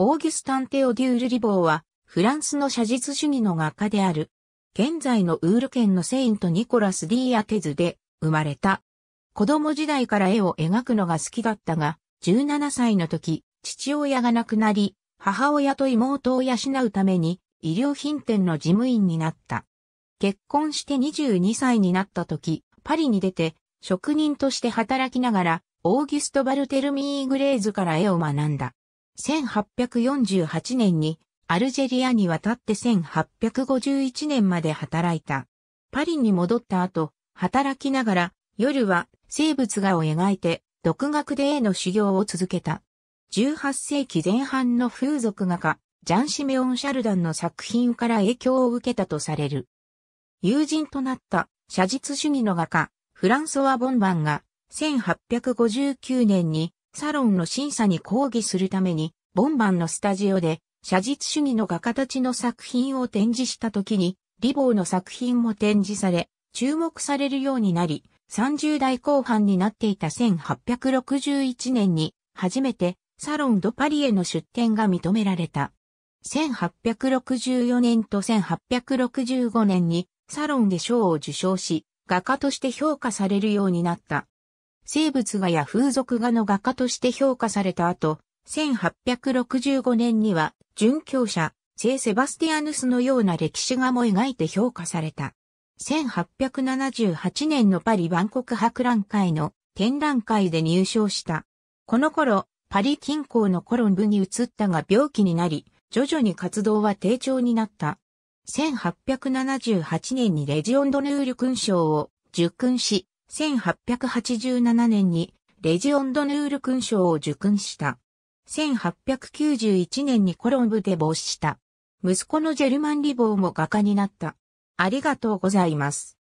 オーギュスタン・テオデュール・リボーは、フランスの写実主義の画家である。現在のウール県のセイント・ニコラス・ディー・アテズで生まれた。子供時代から絵を描くのが好きだったが、17歳の時、父親が亡くなり、母親と妹を養うために、医療品店の事務員になった。結婚して22歳になった時、パリに出て、職人として働きながら、オーギュスト・バルテルミー・グレーズから絵を学んだ。1848年にアルジェリアに渡って1851年まで働いた。パリに戻った後、働きながら夜は生物画を描いて独学で絵の修行を続けた。18世紀前半の風俗画家、ジャン・シメオン・シャルダンの作品から影響を受けたとされる。友人となった写実主義の画家、フランソワ・ボンバンが1859年にサロンの審査に抗議するために、ボンバンのスタジオで、写実主義の画家たちの作品を展示した時に、リボーの作品も展示され、注目されるようになり、30代後半になっていた1861年に、初めてサロン・ド・パリへの出展が認められた。1864年と1865年にサロンで賞を受賞し、画家として評価されるようになった。生物画や風俗画の画家として評価された後、1865年には、殉教者、聖セバスティアヌスのような歴史画も描いて評価された。1878年のパリ万国博覧会の展覧会で入賞した。この頃、パリ近郊のコロンブに移ったが病気になり、徐々に活動は低調になった。1878年にレジオンドヌール勲章を受勲し、1887年にレジオンドヌール勲章を受勲した。1891年にコロンブで没した。息子のジェルマン・リボーも画家になった。ありがとうございます。